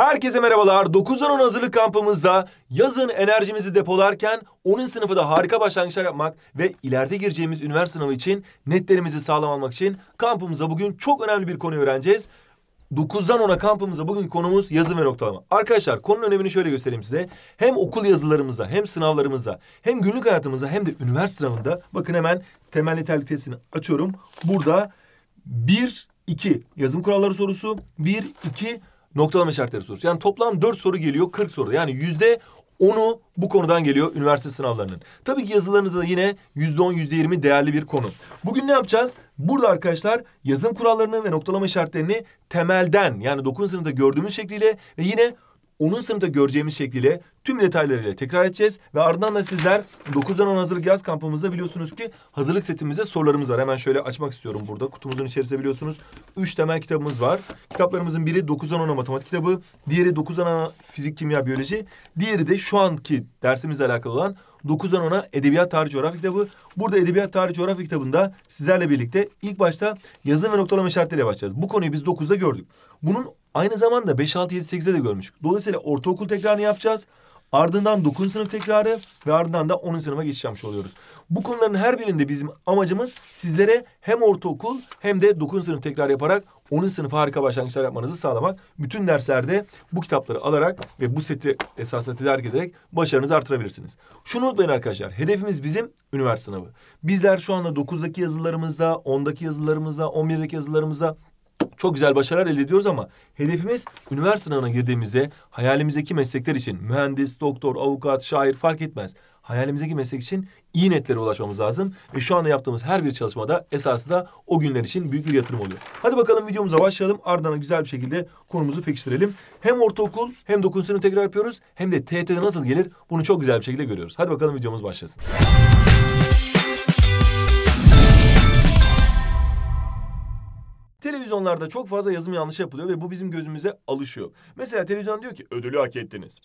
Herkese merhabalar. 9'dan 10 hazırlık kampımızda yazın enerjimizi depolarken 10. sınıfı da harika başlangıçlar yapmak ve ileride gireceğimiz üniversite sınavı için netlerimizi sağlam almak için kampımızda bugün çok önemli bir konuyu öğreneceğiz. 9'dan 10'a kampımıza bugün konumuz yazı ve noktalama. Arkadaşlar konunun önemini şöyle göstereyim size. Hem okul yazılarımıza, hem sınavlarımıza, hem günlük hayatımıza hem de üniversite sınavında bakın hemen temel yeterlik testini açıyorum. Burada 1 2 yazım kuralları sorusu, 1 2 noktalama işaretleri sorusu. Yani toplam dört soru geliyor 40 soru. Yani yüzde onu bu konudan geliyor üniversite sınavlarının. Tabii ki yazılarınızda yine yüzde on, yüzde yirmi değerli bir konu. Bugün ne yapacağız? Burada arkadaşlar yazım kurallarını ve noktalama işaretlerini temelden yani dokun sınıfta gördüğümüz şekliyle ve yine onun sınıfta göreceğimiz şekliyle tüm detaylarıyla tekrar edeceğiz. Ve ardından da sizler 9'dan 10 hazırlık yaz kampımızda biliyorsunuz ki hazırlık setimize sorularımız var. Hemen şöyle açmak istiyorum burada. Kutumuzun içerisinde biliyorsunuz 3 temel kitabımız var. Kitaplarımızın biri 9'dan 10 matematik kitabı. Diğeri 9'dan 10 fizik, kimya, biyoloji. Diğeri de şu anki dersimizle alakalı olan 9'dan 10'a Edebiyat Tarih Coğrafya kitabı. Burada Edebiyat Tarih Coğrafya kitabında sizlerle birlikte ilk başta yazım ve noktalama işaretleriyle başlayacağız. Bu konuyu biz 9'da gördük. Bunun Aynı zamanda 5, 6, 7, 8'de de görmüştük. Dolayısıyla ortaokul tekrarını yapacağız. Ardından 9. sınıf tekrarı ve ardından da 10. sınıfa geçiş yapmış oluyoruz. Bu konuların her birinde bizim amacımız sizlere hem ortaokul hem de 9. sınıf tekrar yaparak 10. sınıfa harika başlangıçlar yapmanızı sağlamak. Bütün derslerde bu kitapları alarak ve bu seti esasla tedarik ederek başarınızı artırabilirsiniz. Şunu unutmayın arkadaşlar. Hedefimiz bizim üniversite sınavı. Bizler şu anda 9'daki yazılarımızda, 10'daki yazılarımızda, 11'deki yazılarımızda çok güzel başarılar elde ediyoruz ama hedefimiz üniversite sınavına girdiğimizde hayalimizdeki meslekler için mühendis, doktor, avukat, şair fark etmez. Hayalimizdeki meslek için iyi netlere ulaşmamız lazım. Ve şu anda yaptığımız her bir çalışmada esasında o günler için büyük bir yatırım oluyor. Hadi bakalım videomuza başlayalım. Ardından güzel bir şekilde konumuzu pekiştirelim. Hem ortaokul hem dokuzuncu tekrar yapıyoruz. Hem de TET'de nasıl gelir bunu çok güzel bir şekilde görüyoruz. Hadi bakalım videomuz başlasın. televizyonlarda çok fazla yazım yanlışı yapılıyor ve bu bizim gözümüze alışıyor. Mesela televizyon diyor ki ödülü hak ettiniz.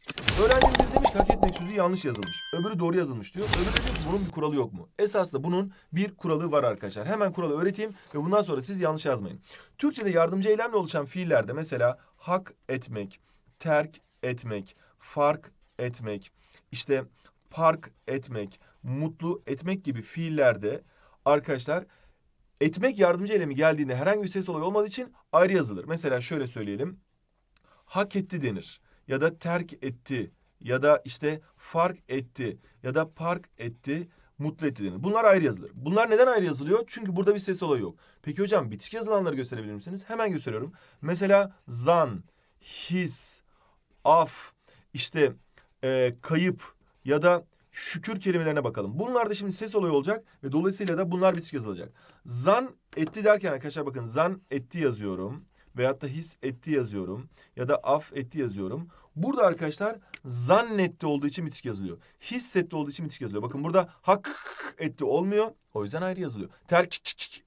Öğrencimiz demiş ki hak etmek sözü yanlış yazılmış. Öbürü doğru yazılmış diyor. Öbürü diyor ki bunun bir kuralı yok mu? Esasında bunun bir kuralı var arkadaşlar. Hemen kuralı öğreteyim ve bundan sonra siz yanlış yazmayın. Türkçe'de yardımcı eylemle oluşan fiillerde mesela hak etmek, terk etmek, fark etmek, işte park etmek, mutlu etmek gibi fiillerde arkadaşlar etmek yardımcı eylemi geldiğinde herhangi bir ses olayı olmadığı için ayrı yazılır. Mesela şöyle söyleyelim. Hak etti denir ya da terk etti ya da işte fark etti ya da park etti mutlu etti denir. Bunlar ayrı yazılır. Bunlar neden ayrı yazılıyor? Çünkü burada bir ses olayı yok. Peki hocam bitişik yazılanları gösterebilir misiniz? Hemen gösteriyorum. Mesela zan, his, af, işte e, kayıp ya da şükür kelimelerine bakalım. Bunlar da şimdi ses olayı olacak ve dolayısıyla da bunlar bitişik yazılacak. Zan etti derken arkadaşlar bakın zan etti yazıyorum. Veyahut da his etti yazıyorum. Ya da af etti yazıyorum. Burada arkadaşlar zannetti olduğu için bitişik yazılıyor. Hissetti olduğu için bitişik yazılıyor. Bakın burada hak etti olmuyor. O yüzden ayrı yazılıyor. Terk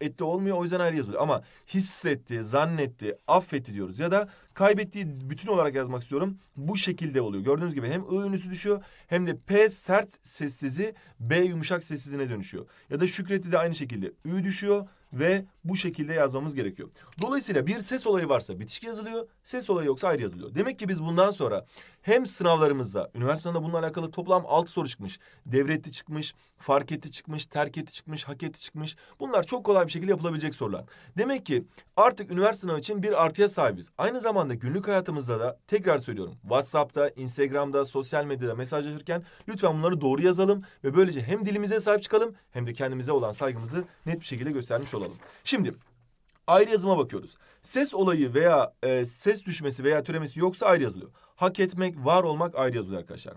etti olmuyor. O yüzden ayrı yazılıyor. Ama hissetti, zannetti, affetti diyoruz. Ya da kaybettiği bütün olarak yazmak istiyorum. Bu şekilde oluyor. Gördüğünüz gibi hem ı ünlüsü düşüyor hem de p sert sessizi b yumuşak sessizine dönüşüyor. Ya da şükreti de aynı şekilde ü düşüyor ve bu şekilde yazmamız gerekiyor. Dolayısıyla bir ses olayı varsa bitişik yazılıyor, ses olayı yoksa ayrı yazılıyor. Demek ki biz bundan sonra hem sınavlarımızda üniversitede bununla alakalı toplam altı soru çıkmış. Devretti çıkmış, fark etti çıkmış, terk etti çıkmış, hak etti çıkmış. Bunlar çok kolay bir şekilde yapılabilecek sorular. Demek ki artık üniversite sınavı için bir artıya sahibiz. Aynı zamanda günlük hayatımızda da tekrar söylüyorum. WhatsApp'ta, Instagram'da, sosyal medyada mesaj mesajlaşırken lütfen bunları doğru yazalım ve böylece hem dilimize sahip çıkalım hem de kendimize olan saygımızı net bir şekilde göstermiş olalım. Şimdi ayrı yazıma bakıyoruz. Ses olayı veya e, ses düşmesi veya türemesi yoksa ayrı yazılıyor hak etmek, var olmak ayrı yazılıyor arkadaşlar.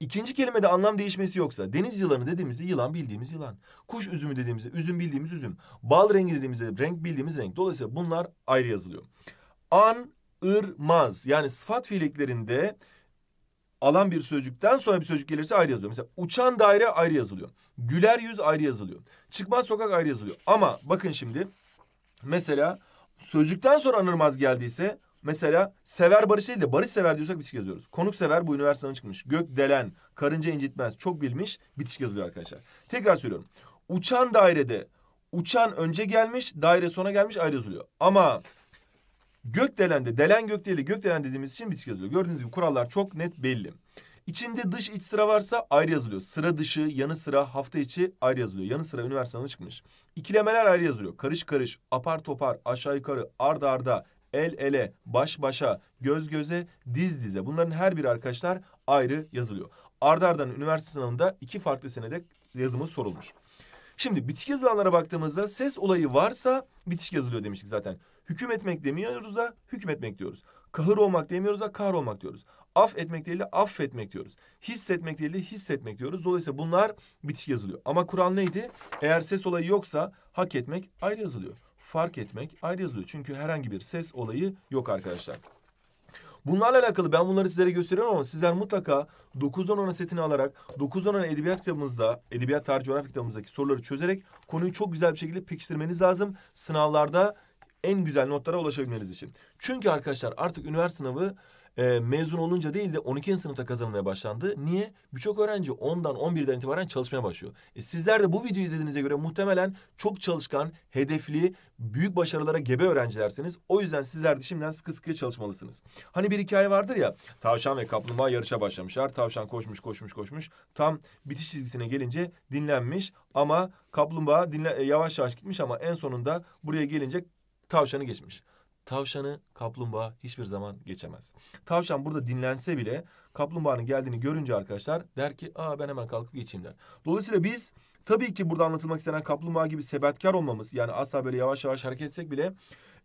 İkinci kelimede anlam değişmesi yoksa deniz yılanı dediğimizde yılan bildiğimiz yılan. Kuş üzümü dediğimizde üzüm bildiğimiz üzüm. Bal rengi dediğimizde renk bildiğimiz renk. Dolayısıyla bunlar ayrı yazılıyor. An, ırmaz yani sıfat fiiliklerinde alan bir sözcükten sonra bir sözcük gelirse ayrı yazılıyor. Mesela uçan daire ayrı yazılıyor. Güler yüz ayrı yazılıyor. Çıkmaz sokak ayrı yazılıyor. Ama bakın şimdi mesela sözcükten sonra anırmaz geldiyse Mesela sever barış değil de barış sever diyorsak bitişik yazıyoruz. Konuk sever bu üniversiteden çıkmış. Gök delen, karınca incitmez, çok bilmiş bitişik yazılıyor arkadaşlar. Tekrar söylüyorum. Uçan dairede uçan önce gelmiş, daire sona gelmiş ayrı yazılıyor. Ama gök delende, delen gök değil, gök delen dediğimiz için bitişik yazılıyor. Gördüğünüz gibi kurallar çok net belli. İçinde dış iç sıra varsa ayrı yazılıyor. Sıra dışı, yanı sıra, hafta içi ayrı yazılıyor. Yanı sıra üniversiteden çıkmış. İkilemeler ayrı yazılıyor. Karış karış, apar topar, aşağı yukarı, arda arda, el ele, baş başa, göz göze, diz dize. Bunların her biri arkadaşlar ayrı yazılıyor. Arda Ardan üniversite sınavında iki farklı senede yazımı sorulmuş. Şimdi bitişik yazılanlara baktığımızda ses olayı varsa bitişik yazılıyor demiştik zaten. Hüküm etmek demiyoruz da hüküm diyoruz. Kahır olmak demiyoruz da kahır olmak diyoruz. Af etmek değil de affetmek diyoruz. Hissetmek değil de hissetmek diyoruz. Dolayısıyla bunlar bitişik yazılıyor. Ama Kur'an neydi? Eğer ses olayı yoksa hak etmek ayrı yazılıyor fark etmek ayrı yazılıyor. Çünkü herhangi bir ses olayı yok arkadaşlar. Bunlarla alakalı ben bunları sizlere gösteriyorum ama sizler mutlaka 9-10 ana setini alarak 9-10 ana edebiyat kitabımızda, edebiyat tarih coğrafya kitabımızdaki soruları çözerek konuyu çok güzel bir şekilde pekiştirmeniz lazım. Sınavlarda en güzel notlara ulaşabilmeniz için. Çünkü arkadaşlar artık üniversite sınavı e, mezun olunca değil de 12. sınıfta kazanılmaya başlandı. Niye? Birçok öğrenci 10'dan 11'den itibaren çalışmaya başlıyor. E, sizler de bu videoyu izlediğinize göre muhtemelen çok çalışkan, hedefli, büyük başarılara gebe öğrencilersiniz. O yüzden sizler de şimdiden sıkı sıkıya çalışmalısınız. Hani bir hikaye vardır ya tavşan ve kaplumbağa yarışa başlamışlar. Tavşan koşmuş koşmuş koşmuş tam bitiş çizgisine gelince dinlenmiş ama kaplumbağa dinle, e, yavaş yavaş gitmiş ama en sonunda buraya gelince tavşanı geçmiş. Tavşanı kaplumbağa hiçbir zaman geçemez. Tavşan burada dinlense bile kaplumbağanın geldiğini görünce arkadaşlar der ki aa ben hemen kalkıp geçeyim der. Dolayısıyla biz tabii ki burada anlatılmak istenen kaplumbağa gibi sebatkar olmamız yani asla böyle yavaş yavaş hareket etsek bile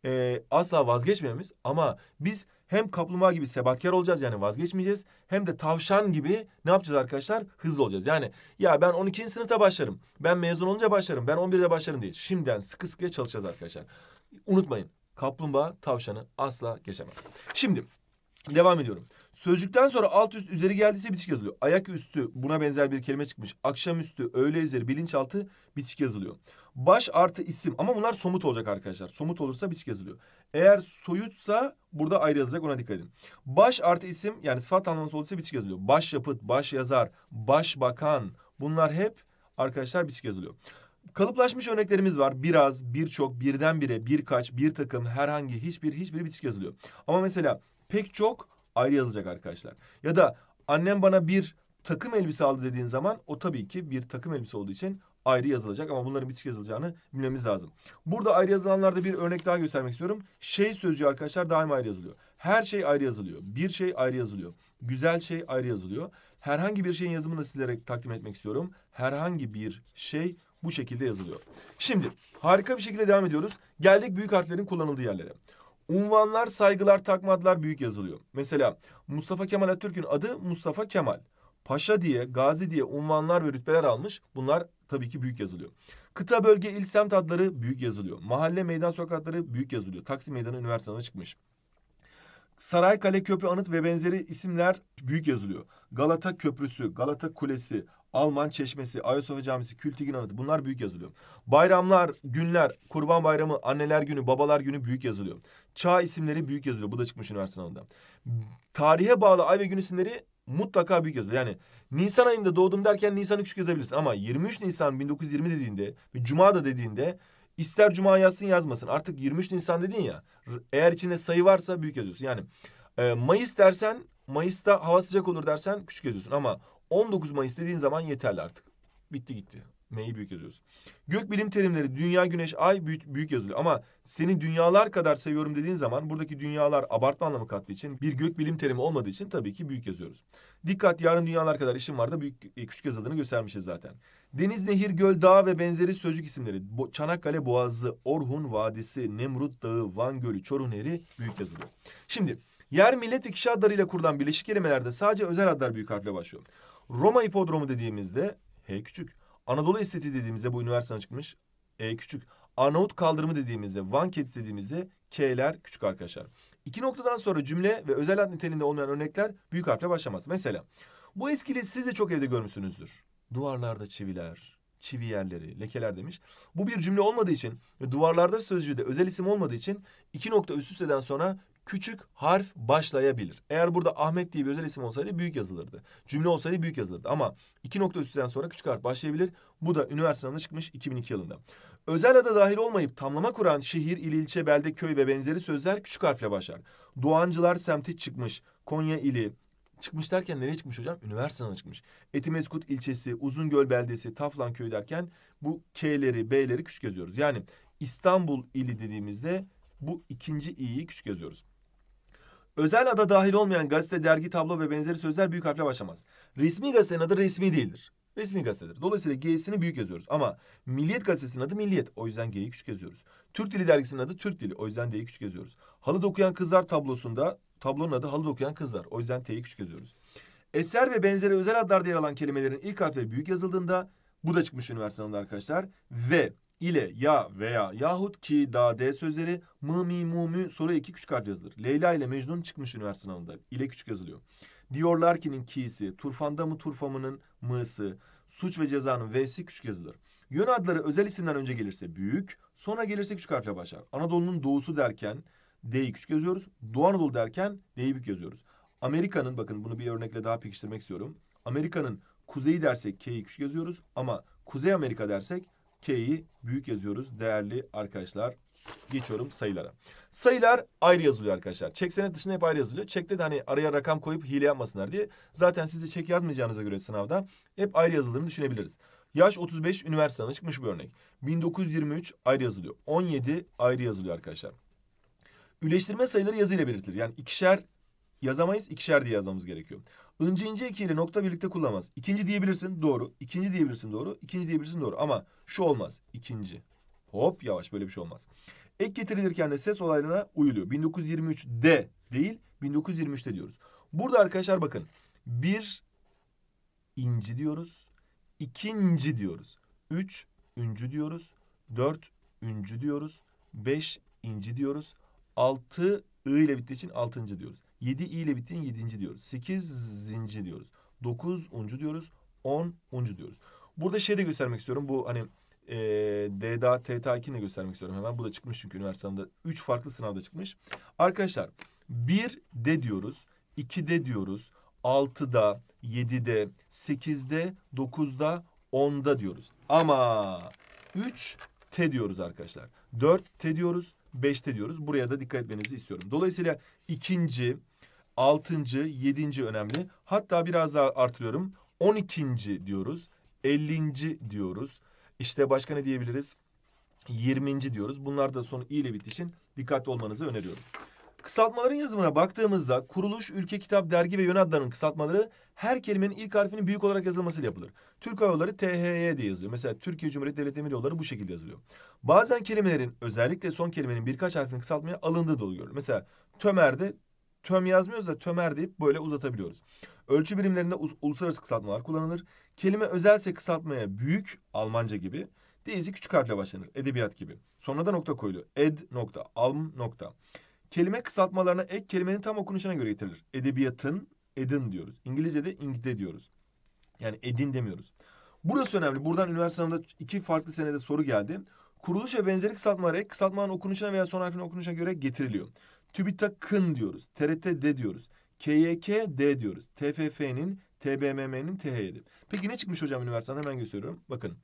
e, asla vazgeçmememiz ama biz hem kaplumbağa gibi sebatkar olacağız yani vazgeçmeyeceğiz hem de tavşan gibi ne yapacağız arkadaşlar hızlı olacağız. Yani ya ben 12. sınıfta başlarım ben mezun olunca başlarım ben 11'de başlarım değil şimdiden sıkı sıkıya çalışacağız arkadaşlar. Unutmayın Kaplumbağa tavşanı asla geçemez. Şimdi devam ediyorum. Sözcükten sonra alt üst üzeri geldiyse bitişik yazılıyor. Ayak üstü buna benzer bir kelime çıkmış. Akşamüstü, öğle üzeri, bilinçaltı bitişik yazılıyor. Baş artı isim ama bunlar somut olacak arkadaşlar. Somut olursa bitişik yazılıyor. Eğer soyutsa burada ayrı yazacak ona dikkat edin. Baş artı isim yani sıfat anlamlısı olursa bitişik yazılıyor. Baş yapıt, baş yazar, baş bakan bunlar hep arkadaşlar bitişik yazılıyor kalıplaşmış örneklerimiz var. Biraz, birçok, birdenbire, birkaç, bir takım, herhangi, hiçbir, hiçbiri bitişik yazılıyor. Ama mesela pek çok ayrı yazılacak arkadaşlar. Ya da annem bana bir takım elbise aldı dediğin zaman o tabii ki bir takım elbise olduğu için ayrı yazılacak ama bunların bitişik yazılacağını bilmemiz lazım. Burada ayrı yazılanlarda bir örnek daha göstermek istiyorum. Şey sözcüğü arkadaşlar daima ayrı yazılıyor. Her şey ayrı yazılıyor. Bir şey ayrı yazılıyor. Güzel şey ayrı yazılıyor. Herhangi bir şeyin yazımını da sizlere takdim etmek istiyorum. Herhangi bir şey bu şekilde yazılıyor. Şimdi harika bir şekilde devam ediyoruz. Geldik büyük harflerin kullanıldığı yerlere. Unvanlar, saygılar, takma adlar büyük yazılıyor. Mesela Mustafa Kemal Atatürk'ün adı Mustafa Kemal. Paşa diye, Gazi diye unvanlar ve rütbeler almış. Bunlar tabii ki büyük yazılıyor. Kıta, bölge, il, semt adları büyük yazılıyor. Mahalle, meydan sokakları büyük yazılıyor. Taksim Meydanı üniversiteden çıkmış. Saray, Kale, Köprü, Anıt ve benzeri isimler büyük yazılıyor. Galata Köprüsü, Galata Kulesi, Alman Çeşmesi, Ayasofya Camisi, Kültigin Anıtı bunlar büyük yazılıyor. Bayramlar, günler, Kurban Bayramı, Anneler Günü, Babalar Günü büyük yazılıyor. Çağ isimleri büyük yazılıyor. Bu da çıkmış üniversite sınavında. Tarihe bağlı ay ve gün isimleri mutlaka büyük yazılıyor. Yani Nisan ayında doğdum derken Nisan'ı küçük yazabilirsin. Ama 23 Nisan 1920 dediğinde ve Cuma da dediğinde ister Cuma yazsın yazmasın. Artık 23 Nisan dedin ya. Eğer içinde sayı varsa büyük yazıyorsun. Yani e, Mayıs dersen Mayıs'ta hava sıcak olur dersen küçük yazıyorsun. Ama 19 Mayıs dediğin zaman yeterli artık. Bitti gitti. M'yi büyük yazıyoruz. Gök bilim terimleri dünya, güneş, ay büyük, büyük yazılıyor. Ama seni dünyalar kadar seviyorum dediğin zaman buradaki dünyalar abartma anlamı kattığı için bir gök bilim terimi olmadığı için tabii ki büyük yazıyoruz. Dikkat yarın dünyalar kadar işim var da büyük e, küçük yazıldığını göstermişiz zaten. Deniz, nehir, göl, dağ ve benzeri sözcük isimleri Bo Çanakkale Boğazı, Orhun Vadisi, Nemrut Dağı, Van Gölü, Çorum Nehri büyük yazılıyor. Şimdi yer millet ve kişi adlarıyla kurulan birleşik kelimelerde sadece özel adlar büyük harfle başlıyor. Roma hipodromu dediğimizde H küçük. Anadolu estetiği dediğimizde bu üniversiteden çıkmış E küçük. Arnavut kaldırımı dediğimizde Van Ket dediğimizde K'ler küçük arkadaşlar. İki noktadan sonra cümle ve özel ad niteliğinde olmayan örnekler büyük harfle başlamaz. Mesela bu eskili siz de çok evde görmüşsünüzdür. Duvarlarda çiviler, çivi yerleri, lekeler demiş. Bu bir cümle olmadığı için ve duvarlarda sözcüğü de özel isim olmadığı için iki nokta üst üsteden sonra küçük harf başlayabilir. Eğer burada Ahmet diye bir özel isim olsaydı büyük yazılırdı. Cümle olsaydı büyük yazılırdı. Ama iki nokta üstünden sonra küçük harf başlayabilir. Bu da üniversite sınavına çıkmış 2002 yılında. Özel ada dahil olmayıp tamlama kuran şehir, il, ilçe, belde, köy ve benzeri sözler küçük harfle başlar. Doğancılar semti çıkmış. Konya ili, Çıkmış derken nereye çıkmış hocam? Üniversiteden çıkmış. Etimeskut ilçesi, Uzungöl beldesi, Taflan köy derken bu K'leri, B'leri küçük yazıyoruz. Yani İstanbul ili dediğimizde bu ikinci i'yi küçük yazıyoruz. Özel ada dahil olmayan gazete, dergi, tablo ve benzeri sözler büyük harfle başlamaz. Resmi gazetenin adı resmi değildir. Resmi gazetedir. Dolayısıyla G'sini büyük yazıyoruz. Ama Milliyet gazetesinin adı Milliyet. O yüzden G'yi küçük yazıyoruz. Türk Dili dergisinin adı Türk Dili. O yüzden D'yi küçük yazıyoruz. Halı dokuyan kızlar tablosunda tablonun adı halı dokuyan kızlar. O yüzden T'yi küçük yazıyoruz. Eser ve benzeri özel adlarda yer alan kelimelerin ilk harfleri büyük yazıldığında bu da çıkmış üniversitede arkadaşlar. Ve ile ya veya yahut ki da d sözleri mı mi mu mü soru iki küçük harf yazılır. Leyla ile Mecnun çıkmış üniversite sınavında ile küçük yazılıyor. Diyorlar ki'nin ki'si, turfanda mı turfamının mı'sı, suç ve cezanın v'si küçük yazılır. Yön adları özel isimden önce gelirse büyük, sonra gelirse küçük harfle başlar. Anadolu'nun doğusu derken D'yi küçük yazıyoruz. Doğu Anadolu derken D'yi büyük yazıyoruz. Amerika'nın bakın bunu bir örnekle daha pekiştirmek istiyorum. Amerika'nın kuzeyi dersek K'yi küçük yazıyoruz ama Kuzey Amerika dersek K'yi büyük yazıyoruz değerli arkadaşlar. Geçiyorum sayılara. Sayılar ayrı yazılıyor arkadaşlar. Çek senet dışında hep ayrı yazılıyor. Çekte de hani araya rakam koyup hile yapmasınlar diye. Zaten siz çek yazmayacağınıza göre sınavda hep ayrı yazıldığını düşünebiliriz. Yaş 35 üniversiteden çıkmış bir örnek. 1923 ayrı yazılıyor. 17 ayrı yazılıyor arkadaşlar. Üleştirme sayıları yazıyla belirtilir. Yani ikişer yazamayız, ikişer diye yazmamız gerekiyor ince ince ikiyle nokta birlikte kullanmaz. İkinci diyebilirsin doğru. İkinci diyebilirsin doğru. İkinci diyebilirsin doğru. Ama şu olmaz. İkinci. Hop yavaş böyle bir şey olmaz. Ek getirilirken de ses olaylarına uyuluyor. D değil 1923'te diyoruz. Burada arkadaşlar bakın. Bir inci diyoruz. ikinci diyoruz. Üç üncü diyoruz. Dört üncü diyoruz. Beş inci diyoruz. Altı ı ile bittiği için altıncı diyoruz. 7 i ile bittiğin 7. diyoruz. 8 zinci diyoruz. 9 uncu diyoruz. 10 uncu diyoruz. Burada şey de göstermek istiyorum. Bu hani e, DDA TTA 2'ni de göstermek istiyorum. Hemen bu da çıkmış çünkü üniversitede 3 farklı sınavda çıkmış. Arkadaşlar 1 de diyoruz. 2 de diyoruz. 6'da, 7'de, 8'de, 9'da, 10'da diyoruz. Ama 3 T diyoruz arkadaşlar. 4 T diyoruz, 5 T diyoruz. Buraya da dikkat etmenizi istiyorum. Dolayısıyla ikinci, altıncı, yedinci önemli. Hatta biraz daha artırıyorum. On ikinci diyoruz. Ellinci diyoruz. İşte başka ne diyebiliriz? Yirminci diyoruz. Bunlar da sonu i ile bitişin. Dikkatli olmanızı öneriyorum. Kısaltmaların yazımına baktığımızda kuruluş, ülke, kitap, dergi ve yön adlarının kısaltmaları her kelimenin ilk harfinin büyük olarak yazılmasıyla yapılır. Türk Hava Yolları THY diye yazılıyor. Mesela Türkiye Cumhuriyeti Devlet Demir Yolları bu şekilde yazılıyor. Bazen kelimelerin özellikle son kelimenin birkaç harfini kısaltmaya alındığı da oluyor. Mesela Tömer'de töm yazmıyoruz da tömer deyip böyle uzatabiliyoruz. Ölçü birimlerinde uluslararası kısaltmalar kullanılır. Kelime özelse kısaltmaya büyük Almanca gibi. Değilse küçük harfle başlanır. Edebiyat gibi. Sonra da nokta koyulur. Ed nokta. Alm nokta. Kelime kısaltmalarına ek kelimenin tam okunuşuna göre getirilir. Edebiyatın edin diyoruz. İngilizce'de ingide diyoruz. Yani edin demiyoruz. Burası önemli. Buradan üniversitede iki farklı senede soru geldi. Kuruluş ve benzeri kısaltmalar ek kısaltmanın okunuşuna veya son harfin okunuşuna göre getiriliyor. TÜBİTAK'ın diyoruz. TRT'de diyoruz. KYK'd diyoruz. TFF'nin, TBMM'nin, THY'di. Peki ne çıkmış hocam üniversitede? hemen gösteriyorum. Bakın.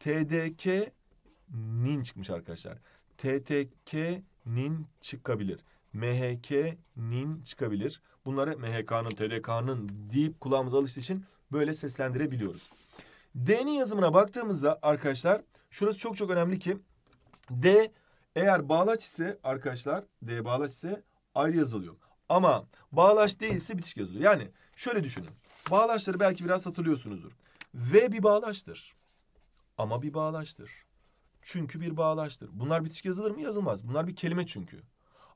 TDK'nin çıkmış arkadaşlar. TTK'nin çıkabilir. MHK'nin çıkabilir. Bunları MHK'nın, TDK'nın deyip kulağımıza alıştığı için böyle seslendirebiliyoruz. D'nin yazımına baktığımızda arkadaşlar şurası çok çok önemli ki D eğer bağlaç ise arkadaşlar D bağlaç ise ayrı yazılıyor. Ama bağlaç değilse bitişik yazılıyor. Yani şöyle düşünün. Bağlaçları belki biraz hatırlıyorsunuzdur. V bir bağlaçtır. Ama bir bağlaçtır. Çünkü bir bağlaçtır. Bunlar bitişik yazılır mı? Yazılmaz. Bunlar bir kelime çünkü.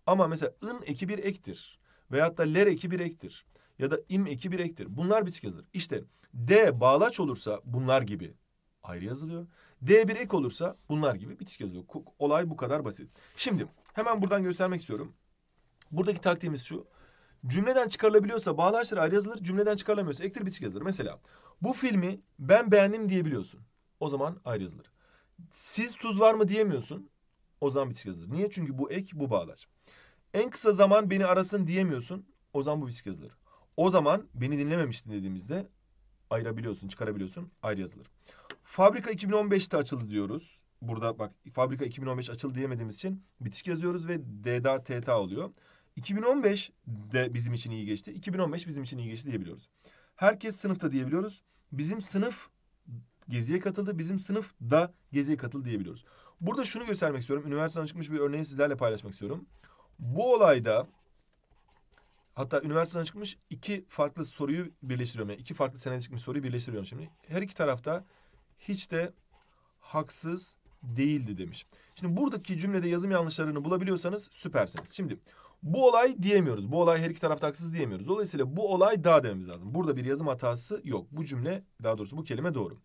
Ama mesela ın eki bir ektir. Veyahut da ler eki bir ektir. Ya da im eki bir ektir. Bunlar bitişik yazılır. İşte D bağlaç olursa bunlar gibi ayrı yazılıyor. D bir ek olursa bunlar gibi bitişik yazıyor. Olay bu kadar basit. Şimdi hemen buradan göstermek istiyorum. Buradaki taktiğimiz şu. Cümleden çıkarılabiliyorsa bağlaçlar ayrı yazılır. Cümleden çıkarılamıyorsa ektir bitiş yazılır. Mesela bu filmi ben beğendim diyebiliyorsun. O zaman ayrı yazılır. Siz tuz var mı diyemiyorsun. O zaman bitiş yazılır. Niye? Çünkü bu ek bu bağlaç. En kısa zaman beni arasın diyemiyorsun. O zaman bu bitiş yazılır. O zaman beni dinlememiştin dediğimizde ayırabiliyorsun, çıkarabiliyorsun. Ayrı yazılır. Fabrika 2015'te açıldı diyoruz. Burada bak fabrika 2015 açıldı diyemediğimiz için bitişik yazıyoruz ve DDA TTA oluyor. 2015 de bizim için iyi geçti. 2015 bizim için iyi geçti diyebiliyoruz. Herkes sınıfta diyebiliyoruz. Bizim sınıf geziye katıldı. Bizim sınıf da geziye katıldı diyebiliyoruz. Burada şunu göstermek istiyorum. Üniversiteden çıkmış bir örneği sizlerle paylaşmak istiyorum. Bu olayda Hatta üniversiteden çıkmış iki farklı soruyu birleştiriyorum. Yani iki farklı senede çıkmış soruyu birleştiriyorum şimdi. Her iki tarafta hiç de haksız değildi demiş. Şimdi buradaki cümlede yazım yanlışlarını bulabiliyorsanız süpersiniz. Şimdi bu olay diyemiyoruz. Bu olay her iki tarafta haksız diyemiyoruz. Dolayısıyla bu olay daha dememiz lazım. Burada bir yazım hatası yok. Bu cümle daha doğrusu bu kelime doğru.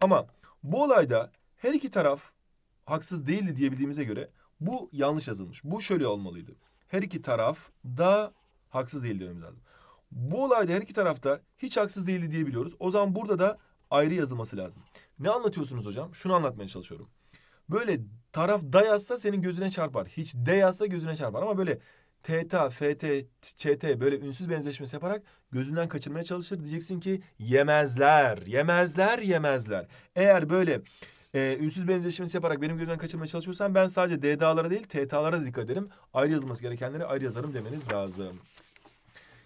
Ama bu olayda her iki taraf haksız değildi diyebildiğimize göre bu yanlış yazılmış. Bu şöyle olmalıydı. Her iki taraf da haksız değil dememiz lazım. Bu olayda her iki tarafta hiç haksız değildi diyebiliyoruz. O zaman burada da ayrı yazılması lazım. Ne anlatıyorsunuz hocam? Şunu anlatmaya çalışıyorum. Böyle taraf da yazsa senin gözüne çarpar. Hiç de yazsa gözüne çarpar ama böyle TT, FT, ÇT böyle ünsüz benzeşmesi yaparak gözünden kaçırmaya çalışır. Diyeceksin ki yemezler, yemezler, yemezler. Eğer böyle e, ünsüz benzeşmesi yaparak benim gözümden kaçırmaya çalışıyorsan ben sadece DDA'lara değil TT'lara da dikkat ederim. Ayrı yazılması gerekenleri ayrı yazarım demeniz lazım.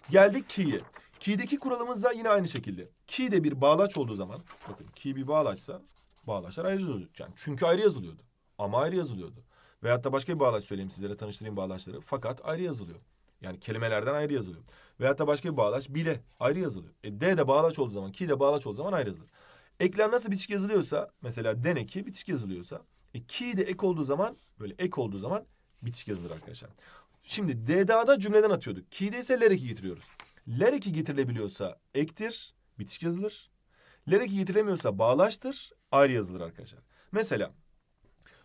Geldik key'e. Key'deki kuralımız da yine aynı şekilde. Key de bir bağlaç olduğu zaman bakın key bir bağlaçsa bağlaçlar ayrı yazılıyor. Yani çünkü ayrı yazılıyordu. Ama ayrı yazılıyordu. Veyahut da başka bir bağlaç söyleyeyim sizlere tanıştırayım bağlaçları. Fakat ayrı yazılıyor. Yani kelimelerden ayrı yazılıyor. Veyahut da başka bir bağlaç bile ayrı yazılıyor. E, D de bağlaç olduğu zaman, ki de bağlaç olduğu zaman ayrı yazılır. Ekler nasıl bitişik yazılıyorsa mesela den eki bitişik yazılıyorsa e, ki de ek olduğu zaman böyle ek olduğu zaman bitişik yazılır arkadaşlar. Şimdi DDA'da cümleden atıyorduk. Key'de ise ler eki getiriyoruz. Ler eki getirilebiliyorsa ektir, bitişik yazılır. Ler eki getirilemiyorsa bağlaçtır, ayrı yazılır arkadaşlar. Mesela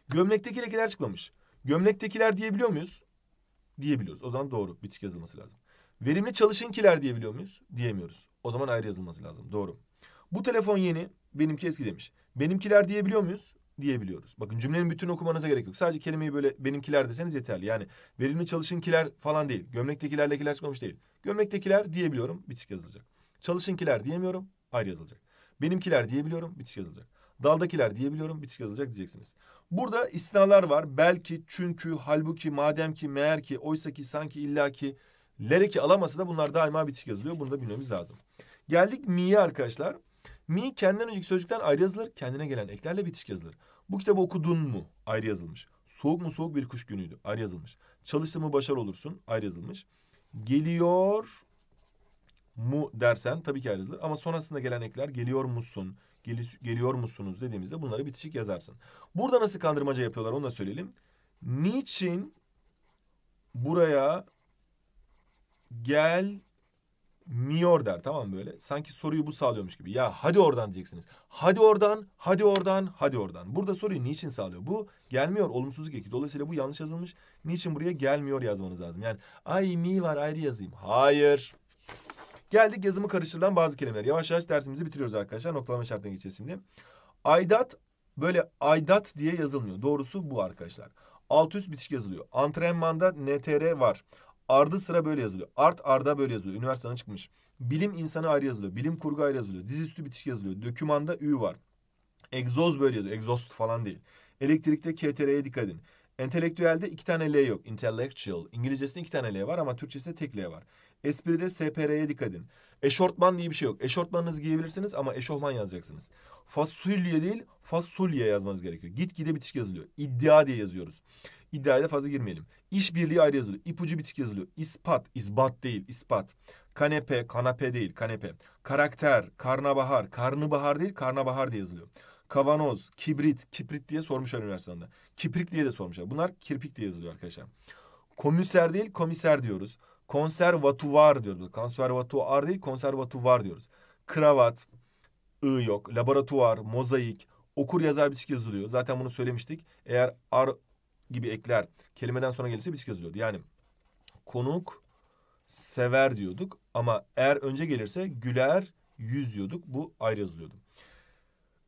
gömlekteki lekeler çıkmamış. Gömlektekiler diyebiliyor muyuz? Diyebiliyoruz. O zaman doğru. bitiş yazılması lazım. Verimli çalışınkiler diyebiliyor muyuz? Diyemiyoruz. O zaman ayrı yazılması lazım. Doğru. Bu telefon yeni, benimki eski demiş. Benimkiler diyebiliyor muyuz? diyebiliyoruz. Bakın cümlenin bütün okumanıza gerek yok. Sadece kelimeyi böyle benimkiler deseniz yeterli. Yani verilme çalışınkiler falan değil. Gömlektekilerle kiler çıkmamış değil. Gömlektekiler diyebiliyorum bitişik yazılacak. Çalışınkiler diyemiyorum ayrı yazılacak. Benimkiler diyebiliyorum bitişik yazılacak. Daldakiler diyebiliyorum bitişik yazılacak diyeceksiniz. Burada istinalar var. Belki, çünkü, halbuki, madem ki, meğer ki, oysa ki, sanki, illaki, lereki alaması da bunlar daima bitişik yazılıyor. Bunu da bilmemiz lazım. Geldik mi'ye arkadaşlar. Mi kendinden önceki sözcükten ayrı yazılır. Kendine gelen eklerle bitişik yazılır. Bu kitabı okudun mu? Ayrı yazılmış. Soğuk mu soğuk bir kuş günüydü? Ayrı yazılmış. Çalıştın mı başarı olursun? Ayrı yazılmış. Geliyor mu dersen tabii ki ayrı yazılır. Ama sonrasında gelen ekler geliyor musun? Geli, geliyor musunuz dediğimizde bunları bitişik yazarsın. Burada nasıl kandırmaca yapıyorlar onu da söyleyelim. Niçin buraya gel miyor der tamam böyle. Sanki soruyu bu sağlıyormuş gibi. Ya hadi oradan diyeceksiniz. Hadi oradan, hadi oradan, hadi oradan. Burada soruyu niçin sağlıyor? Bu gelmiyor olumsuzluk eki. Dolayısıyla bu yanlış yazılmış. Niçin buraya gelmiyor yazmanız lazım. Yani ay mi var ayrı yazayım. Hayır. Geldik yazımı karıştırılan bazı kelimeler. Yavaş yavaş dersimizi bitiriyoruz arkadaşlar. Noktalama şartına geçeceğiz şimdi. aydat böyle aydat diye yazılmıyor. Doğrusu bu arkadaşlar. Alt üst bitişik yazılıyor. Antrenmanda NTR var. Ardı sıra böyle yazılıyor. Art arda böyle yazılıyor. Üniversiteden çıkmış. Bilim insanı ayrı yazılıyor. Bilim kurgu ayrı yazılıyor. Dizüstü bitişik yazılıyor. Dökümanda ü var. Egzoz böyle yazıyor. Exhaust falan değil. Elektrikte KTR'ye dikkat edin. Entelektüelde iki tane L yok. Intellectual. İngilizcesinde iki tane L var ama Türkçesinde tek L var. Espride SPR'ye dikkat edin. Eşortman diye bir şey yok. Eşortmanınızı giyebilirsiniz ama eşofman yazacaksınız. Fasulye değil fasulye yazmanız gerekiyor. Git gide bitişik yazılıyor. İddia diye yazıyoruz. İddiaya fazla girmeyelim. İşbirliği ayrı yazılıyor. İpucu bitik yazılıyor. İspat, isbat değil, ispat. Kanepe, kanape değil, kanepe. Karakter, karnabahar, karnıbahar değil, karnabahar diye yazılıyor. Kavanoz, kibrit, kibrit diye sormuşlar üniversitede. Kiprik diye de sormuşlar. Bunlar kirpik diye yazılıyor arkadaşlar. Komiser değil, komiser diyoruz. Konservatuvar diyoruz. Konservatuvar değil, konservatuvar diyoruz. Kravat, ı yok. Laboratuvar, mozaik, okur yazar bisiklet yazılıyor. Zaten bunu söylemiştik. Eğer ar gibi ekler kelimeden sonra gelirse biz yazılıyordu. Yani konuk sever diyorduk ama eğer önce gelirse güler yüz diyorduk. Bu ayrı yazılıyordu.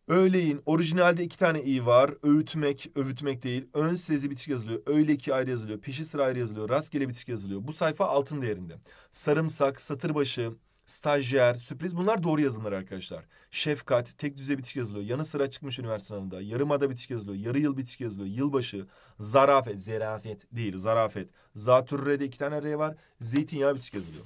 Öğleyin orijinalde iki tane i var. Öğütmek, övütmek değil. Ön sezi bitişik yazılıyor. Öyle ki ayrı yazılıyor. Peşi sıra ayrı yazılıyor. Rastgele bitişik yazılıyor. Bu sayfa altın değerinde. Sarımsak, satır başı, stajyer, sürpriz bunlar doğru yazımlar arkadaşlar. Şefkat, tek düze bitiş yazılıyor. Yanı sıra çıkmış üniversite sınavında. Yarımada bitiş yazılıyor. Yarı yıl bitiş yazılıyor. Yılbaşı, zarafet, zerafet değil zarafet. Zatürre'de iki tane R var. Zeytinyağı bitiş yazılıyor.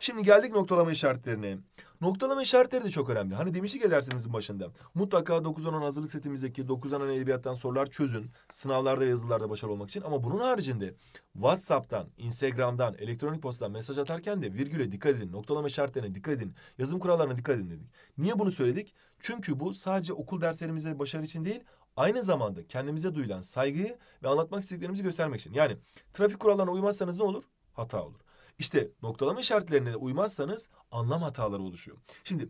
Şimdi geldik noktalama işaretlerine. Noktalama işaretleri de çok önemli. Hani demiştik ya başında. Mutlaka 9 10 hazırlık setimizdeki 9 10 edebiyattan sorular çözün. Sınavlarda yazılarda başarılı olmak için. Ama bunun haricinde WhatsApp'tan, Instagram'dan, elektronik postadan mesaj atarken de virgüle dikkat edin. Noktalama işaretlerine dikkat edin. Yazım kurallarına dikkat edin dedik. Niye bunu söyledik? Çünkü bu sadece okul derslerimizde başarı için değil, aynı zamanda kendimize duyulan saygıyı ve anlatmak istediklerimizi göstermek için. Yani trafik kurallarına uymazsanız ne olur? Hata olur. İşte noktalama işaretlerine de uymazsanız anlam hataları oluşuyor. Şimdi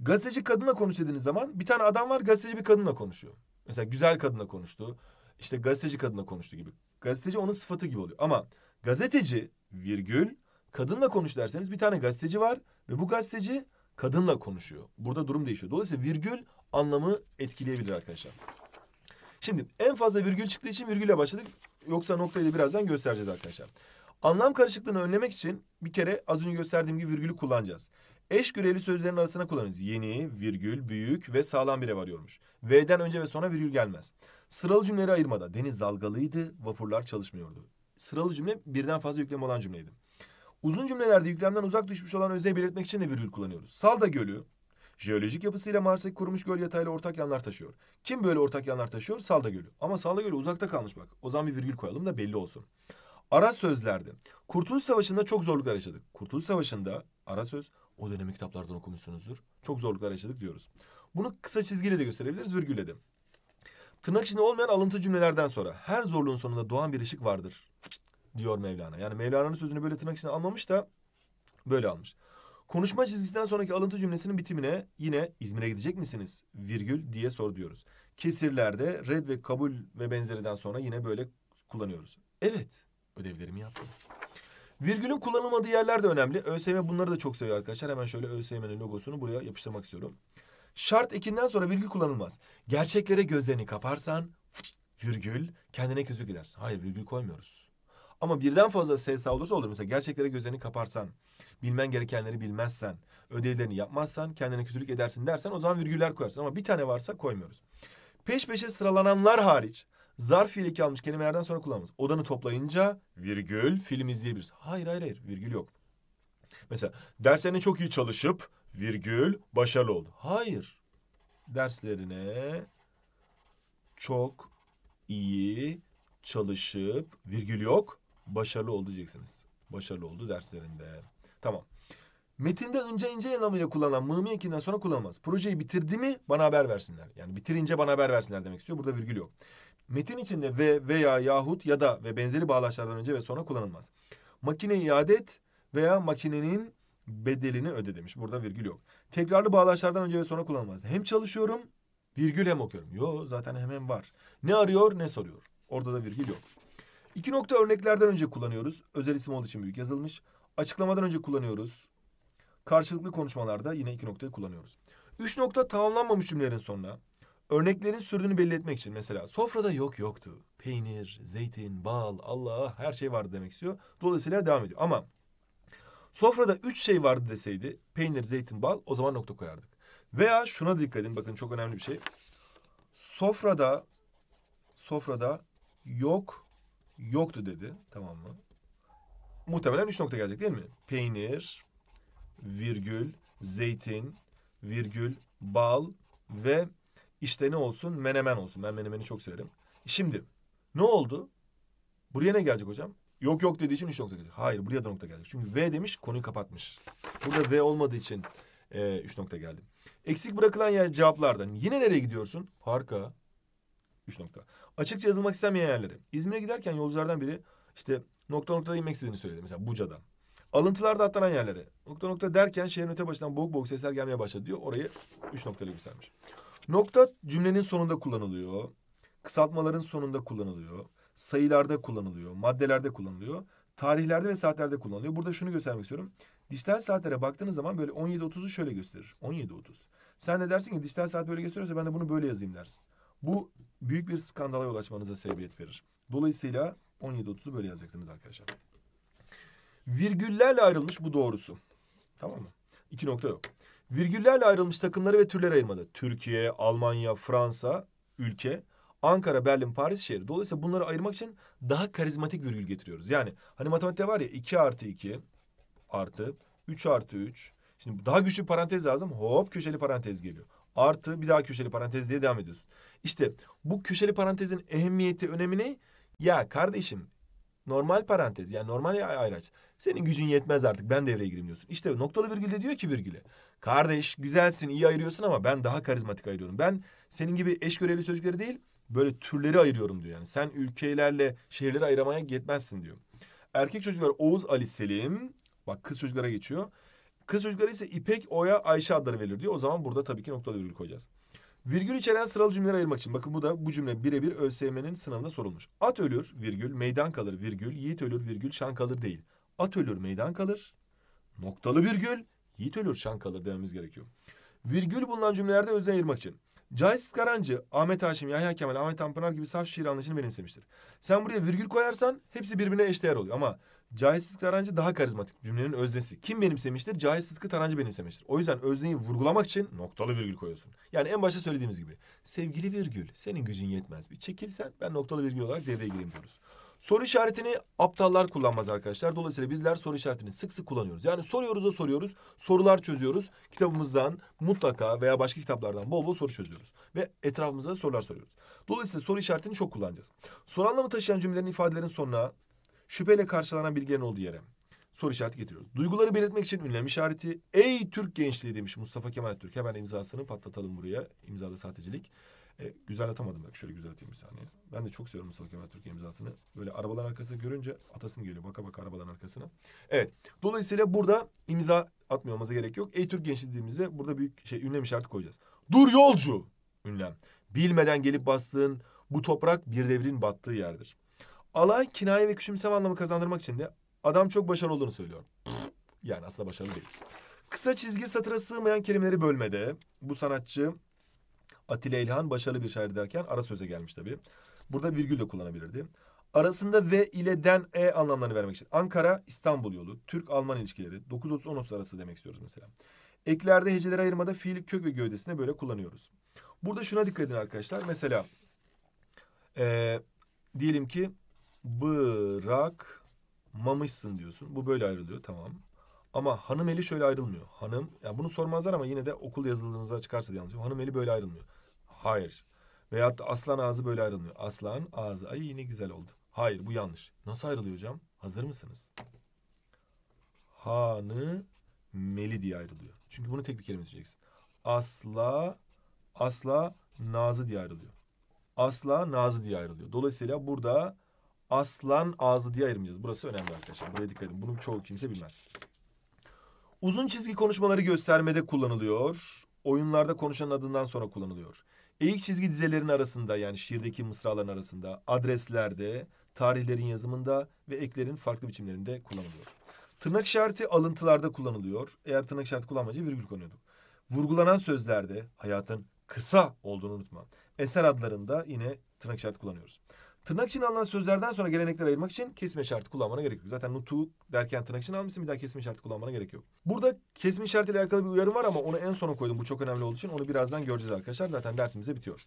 gazeteci kadınla konuş dediğiniz zaman bir tane adam var gazeteci bir kadınla konuşuyor. Mesela güzel kadınla konuştu. İşte gazeteci kadınla konuştu gibi. Gazeteci onun sıfatı gibi oluyor. Ama gazeteci virgül kadınla konuş derseniz bir tane gazeteci var ve bu gazeteci kadınla konuşuyor. Burada durum değişiyor. Dolayısıyla virgül anlamı etkileyebilir arkadaşlar. Şimdi en fazla virgül çıktığı için virgülle başladık. Yoksa noktayı da birazdan göstereceğiz arkadaşlar. Anlam karışıklığını önlemek için bir kere az önce gösterdiğim gibi virgülü kullanacağız. Eş göreli sözlerin arasına kullanırız. Yeni, virgül, büyük ve sağlam bir bire varıyormuş. V'den önce ve sonra virgül gelmez. Sıralı cümleleri ayırmada deniz dalgalıydı, vapurlar çalışmıyordu. Sıralı cümle birden fazla yüklem olan cümleydi. Uzun cümlelerde yüklemden uzak düşmüş olan özeyi belirtmek için de virgül kullanıyoruz. Salda Gölü, jeolojik yapısıyla Mars'a kurumuş göl yatağıyla ortak yanlar taşıyor. Kim böyle ortak yanlar taşıyor? Salda Gölü. Ama Salda Gölü uzakta kalmış bak. O zaman bir virgül koyalım da belli olsun. Ara sözlerde. Kurtuluş Savaşı'nda çok zorluklar yaşadık. Kurtuluş Savaşı'nda ara söz o dönemi kitaplardan okumuşsunuzdur. Çok zorluklar yaşadık diyoruz. Bunu kısa çizgiyle de gösterebiliriz, virgülle de. Tırnak içinde olmayan alıntı cümlelerden sonra her zorluğun sonunda doğan bir ışık vardır diyor Mevlana. Yani Mevlana'nın sözünü böyle tırnak içine almamış da böyle almış. Konuşma çizgisinden sonraki alıntı cümlesinin bitimine yine İzmir'e gidecek misiniz? Virgül diye sor diyoruz. Kesirlerde red ve kabul ve benzeriden sonra yine böyle kullanıyoruz. Evet ödevlerimi yaptım. Virgülün kullanılmadığı yerler de önemli. ÖSYM bunları da çok seviyor arkadaşlar. Hemen şöyle ÖSYM'nin logosunu buraya yapıştırmak istiyorum. Şart ekinden sonra virgül kullanılmaz. Gerçeklere gözlerini kaparsan fıç, virgül kendine kötü gidersin. Hayır virgül koymuyoruz. Ama birden fazla SSA olursa olur. Mesela gerçeklere gözlerini kaparsan, bilmen gerekenleri bilmezsen, ödevlerini yapmazsan, kendine kötülük edersin dersen o zaman virgüller koyarsın. Ama bir tane varsa koymuyoruz. Peş peşe sıralananlar hariç Zarf fiil eki almış kelimelerden sonra kullanmaz. Odanı toplayınca virgül film izleyebiliriz. Hayır hayır hayır virgül yok. Mesela derslerine çok iyi çalışıp virgül başarılı oldu. Hayır. Derslerine çok iyi çalışıp virgül yok başarılı oldu diyeceksiniz. Başarılı oldu derslerinde. Tamam. Metinde ince ince anlamıyla kullanılan mımi ekinden sonra kullanılmaz. Projeyi bitirdi mi bana haber versinler. Yani bitirince bana haber versinler demek istiyor. Burada virgül yok. Metin içinde ve veya yahut ya da ve benzeri bağlaçlardan önce ve sonra kullanılmaz. Makine iade et veya makinenin bedelini öde demiş. Burada virgül yok. Tekrarlı bağlaçlardan önce ve sonra kullanılmaz. Hem çalışıyorum virgül hem okuyorum. Yo zaten hemen var. Ne arıyor ne soruyor. Orada da virgül yok. İki nokta örneklerden önce kullanıyoruz. Özel isim olduğu için büyük yazılmış. Açıklamadan önce kullanıyoruz. Karşılıklı konuşmalarda yine iki noktayı kullanıyoruz. Üç nokta tamamlanmamış cümlelerin sonuna Örneklerin sürdüğünü belli etmek için mesela sofrada yok yoktu. Peynir, zeytin, bal, Allah her şey vardı demek istiyor. Dolayısıyla devam ediyor. Ama sofrada üç şey vardı deseydi peynir, zeytin, bal o zaman nokta koyardık. Veya şuna dikkat edin bakın çok önemli bir şey. Sofrada sofrada yok yoktu dedi tamam mı? Muhtemelen üç nokta gelecek değil mi? Peynir, virgül, zeytin, virgül, bal ve işte ne olsun? Menemen olsun. Ben menemeni çok severim. Şimdi ne oldu? Buraya ne gelecek hocam? Yok yok dediği için üç nokta gelecek. Hayır buraya da nokta gelecek. Çünkü V demiş konuyu kapatmış. Burada V olmadığı için e, üç nokta geldi. Eksik bırakılan yer cevaplardan. Yine nereye gidiyorsun? Parka. Üç nokta. Açıkça yazılmak istemeyen yerleri. İzmir'e giderken yolculardan biri işte nokta nokta inmek istediğini söyledi. Mesela Buca'dan. Alıntılarda atlanan yerleri Nokta nokta derken şehrin öte başından bok bok sesler gelmeye başladı diyor. Orayı üç noktayla göstermiş. Nokta cümlenin sonunda kullanılıyor. Kısaltmaların sonunda kullanılıyor. Sayılarda kullanılıyor. Maddelerde kullanılıyor. Tarihlerde ve saatlerde kullanılıyor. Burada şunu göstermek istiyorum. Dijital saatlere baktığınız zaman böyle 17.30'u şöyle gösterir. 17.30. Sen de dersin ki dijital saat böyle gösteriyorsa ben de bunu böyle yazayım dersin. Bu büyük bir skandala yol açmanıza sebebiyet verir. Dolayısıyla 17.30'u böyle yazacaksınız arkadaşlar. Virgüllerle ayrılmış bu doğrusu. Tamam mı? İki nokta yok. Virgüllerle ayrılmış takımları ve türleri ayırmadı. Türkiye, Almanya, Fransa, ülke, Ankara, Berlin, Paris şehri. Dolayısıyla bunları ayırmak için daha karizmatik virgül getiriyoruz. Yani hani matematikte var ya 2 artı 2 artı 3 artı 3. Şimdi daha güçlü parantez lazım. Hop köşeli parantez geliyor. Artı bir daha köşeli parantez diye devam ediyorsun. İşte bu köşeli parantezin ehemmiyeti, önemi ne? Ya kardeşim normal parantez yani normal ayraç. Senin gücün yetmez artık ben devreye gireyim diyorsun. İşte noktalı virgülde diyor ki virgüle. Kardeş güzelsin iyi ayırıyorsun ama ben daha karizmatik ayırıyorum. Ben senin gibi eş görevli sözcükleri değil böyle türleri ayırıyorum diyor yani. Sen ülkelerle şehirleri ayıramaya yetmezsin diyor. Erkek çocuklar Oğuz Ali Selim. Bak kız çocuklara geçiyor. Kız çocukları ise İpek Oya Ayşe adları verilir diyor. O zaman burada tabii ki noktalı virgül koyacağız. Virgül içeren sıralı cümleleri ayırmak için. Bakın bu da bu cümle birebir ÖSYM'nin sınavında sorulmuş. At ölür virgül, meydan kalır virgül, yiğit ölür virgül, şan kalır değil at ölür meydan kalır. Noktalı virgül yiğit ölür şan kalır dememiz gerekiyor. Virgül bulunan cümlelerde özne ayırmak için. Cahit Karancı, Ahmet Haşim, Yahya Kemal, Ahmet Tanpınar gibi saf şiir anlayışını benimsemiştir. Sen buraya virgül koyarsan hepsi birbirine eşdeğer oluyor ama Cahit Sıtkı Tarancı daha karizmatik cümlenin öznesi. Kim benimsemiştir? Cahit Sıtkı Tarancı benimsemiştir. O yüzden özneyi vurgulamak için noktalı virgül koyuyorsun. Yani en başta söylediğimiz gibi. Sevgili virgül senin gücün yetmez. Bir çekilsen ben noktalı virgül olarak devreye gireyim diyoruz. Soru işaretini aptallar kullanmaz arkadaşlar. Dolayısıyla bizler soru işaretini sık sık kullanıyoruz. Yani soruyoruz da soruyoruz. Sorular çözüyoruz. Kitabımızdan mutlaka veya başka kitaplardan bol bol soru çözüyoruz. Ve etrafımıza sorular soruyoruz. Dolayısıyla soru işaretini çok kullanacağız. Soru anlamı taşıyan cümlelerin ifadelerin sonuna şüpheyle karşılanan bilgilerin olduğu yere soru işareti getiriyoruz. Duyguları belirtmek için ünlem işareti. Ey Türk gençliği demiş Mustafa Kemal Türk. Hemen imzasını patlatalım buraya. İmzada sahtecilik. E, güzel atamadım bak şöyle güzel atayım bir saniye. Ben de çok seviyorum Mustafa Kemal Türk imzasını. Böyle arabaların arkasını görünce atasım geliyor. Baka baka arabaların arkasına. Evet. Dolayısıyla burada imza atmamamıza gerek yok. Ey Türk gençliği dediğimizde burada büyük şey ünlem işareti koyacağız. Dur yolcu ünlem. Bilmeden gelip bastığın bu toprak bir devrin battığı yerdir. Alay kinaye ve küçümseme anlamı kazandırmak için de adam çok başarılı olduğunu söylüyor. yani aslında başarılı değil. Kısa çizgi satıra sığmayan kelimeleri bölmede bu sanatçı Atilla İlhan başarılı bir şair derken ara söze gelmiş tabii. Burada virgül de kullanabilirdi. Arasında ve ile den e anlamlarını vermek için. Ankara, İstanbul yolu, Türk-Alman ilişkileri, 9.30-10.30 arası demek istiyoruz mesela. Eklerde heceleri ayırmada fiil kök ve gövdesine böyle kullanıyoruz. Burada şuna dikkat edin arkadaşlar. Mesela e, diyelim ki bırakmamışsın diyorsun. Bu böyle ayrılıyor tamam. Ama hanım eli şöyle ayrılmıyor. Hanım, yani bunu sormazlar ama yine de okul yazıldığınızda çıkarsa diye anlatıyorum. Hanım eli böyle ayrılmıyor. Hayır. Veyahut da aslan ağzı böyle ayrılmıyor. Aslan ağzı ay yine güzel oldu. Hayır bu yanlış. Nasıl ayrılıyor hocam? Hazır mısınız? Hanı meli diye ayrılıyor. Çünkü bunu tek bir kelime söyleyeceksin. Asla asla nazı diye ayrılıyor. Asla nazı diye ayrılıyor. Dolayısıyla burada aslan ağzı diye ayırmayacağız. Burası önemli arkadaşlar. Buraya dikkat edin. Bunu çoğu kimse bilmez. Uzun çizgi konuşmaları göstermede kullanılıyor. Oyunlarda konuşanın adından sonra kullanılıyor. Eğik çizgi dizelerin arasında yani şiirdeki mısraların arasında, adreslerde, tarihlerin yazımında ve eklerin farklı biçimlerinde kullanılıyor. Tırnak işareti alıntılarda kullanılıyor. Eğer tırnak işareti kullanmayınca virgül konuyorduk. Vurgulanan sözlerde hayatın kısa olduğunu unutma. Eser adlarında yine tırnak işareti kullanıyoruz. Tırnak için alınan sözlerden sonra gelenekleri ayırmak için kesme şartı kullanmana gerek yok. Zaten nutu derken tırnak için almışsın bir daha kesme şartı kullanmana gerek yok. Burada kesme şartıyla alakalı bir uyarım var ama onu en sona koydum. Bu çok önemli olduğu için onu birazdan göreceğiz arkadaşlar. Zaten dersimize bitiyor.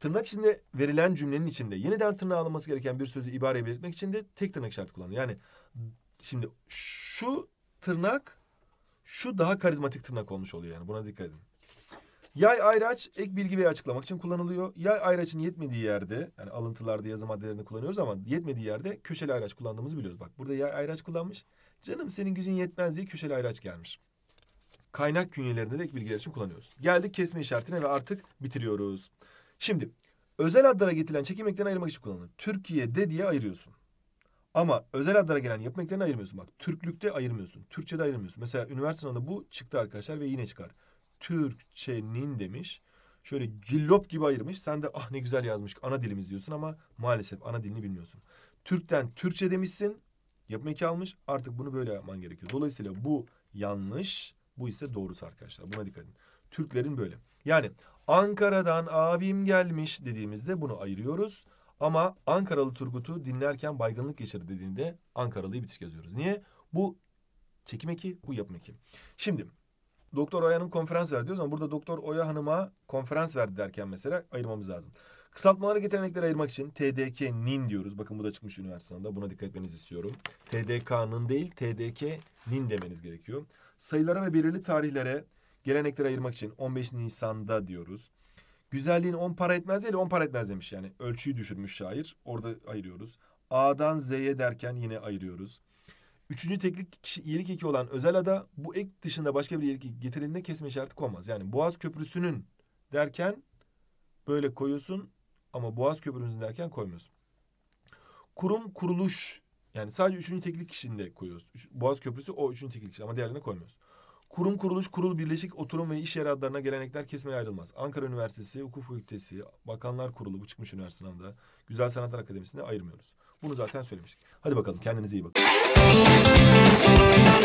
Tırnak içinde verilen cümlenin içinde yeniden tırnağa alınması gereken bir sözü ibareye belirtmek için de tek tırnak işareti kullanılıyor. Yani şimdi şu tırnak şu daha karizmatik tırnak olmuş oluyor yani buna dikkat edin. Yay ayraç ek bilgi veya açıklamak için kullanılıyor. Yay ayraçın yetmediği yerde yani alıntılarda yazı maddelerini kullanıyoruz ama yetmediği yerde köşeli ayraç kullandığımızı biliyoruz. Bak burada yay ayraç kullanmış. Canım senin gücün yetmez diye köşeli ayraç gelmiş. Kaynak künyelerinde de ek bilgiler için kullanıyoruz. Geldik kesme işaretine ve artık bitiriyoruz. Şimdi özel adlara getirilen çekim eklerini ayırmak için kullanılır. Türkiye'de diye ayırıyorsun. Ama özel adlara gelen yapım eklerini ayırmıyorsun. Bak Türklükte ayırmıyorsun. Türkçe'de ayırmıyorsun. Mesela üniversite sınavında bu çıktı arkadaşlar ve yine çıkar. Türkçenin demiş. Şöyle cillop gibi ayırmış. Sen de ah ne güzel yazmış ana dilimiz diyorsun ama maalesef ana dilini bilmiyorsun. Türk'ten Türkçe demişsin. Yapma iki almış. Artık bunu böyle yapman gerekiyor. Dolayısıyla bu yanlış. Bu ise doğrusu arkadaşlar. Buna dikkat edin. Türklerin böyle. Yani Ankara'dan abim gelmiş dediğimizde bunu ayırıyoruz. Ama Ankaralı Turgut'u dinlerken baygınlık geçirdi dediğinde Ankaralı'yı bitişik yazıyoruz. Niye? Bu çekim eki, bu yapım eki. Şimdi Doktor Oya Hanım konferans verdi diyoruz ama burada Doktor Oya Hanım'a konferans verdi derken mesela ayırmamız lazım. Kısaltmaları getirenekleri ayırmak için TDK'nin diyoruz. Bakın bu da çıkmış üniversitede. Buna dikkat etmenizi istiyorum. TDK'nın değil TDK'nin demeniz gerekiyor. Sayılara ve belirli tarihlere geleneklere ayırmak için 15 Nisan'da diyoruz. Güzelliğin 10 para etmez değil 10 para etmez demiş yani. Ölçüyü düşürmüş şair. Orada ayırıyoruz. A'dan Z'ye derken yine ayırıyoruz. Üçüncü kişi, iyilik eki olan özel ada bu ek dışında başka bir iyilik eki getirildiğinde kesme işareti konmaz. Yani Boğaz Köprüsü'nün derken böyle koyuyorsun ama Boğaz Köprümüzün derken koymuyorsun. Kurum kuruluş yani sadece üçüncü teknik kişinde koyuyoruz. Üç, Boğaz Köprüsü o üçüncü teknik kişi ama diğerlerine koymuyoruz. Kurum kuruluş, kurul, birleşik, oturum ve iş yeri adlarına gelenekler kesmeye ayrılmaz. Ankara Üniversitesi, Hukuk Fakültesi, Bakanlar Kurulu bu çıkmış üniversite sınavında. Güzel Sanatlar Akademisi'nde ayırmıyoruz. Bunu zaten söylemiştik. Hadi bakalım kendinize iyi bakın. Thank you.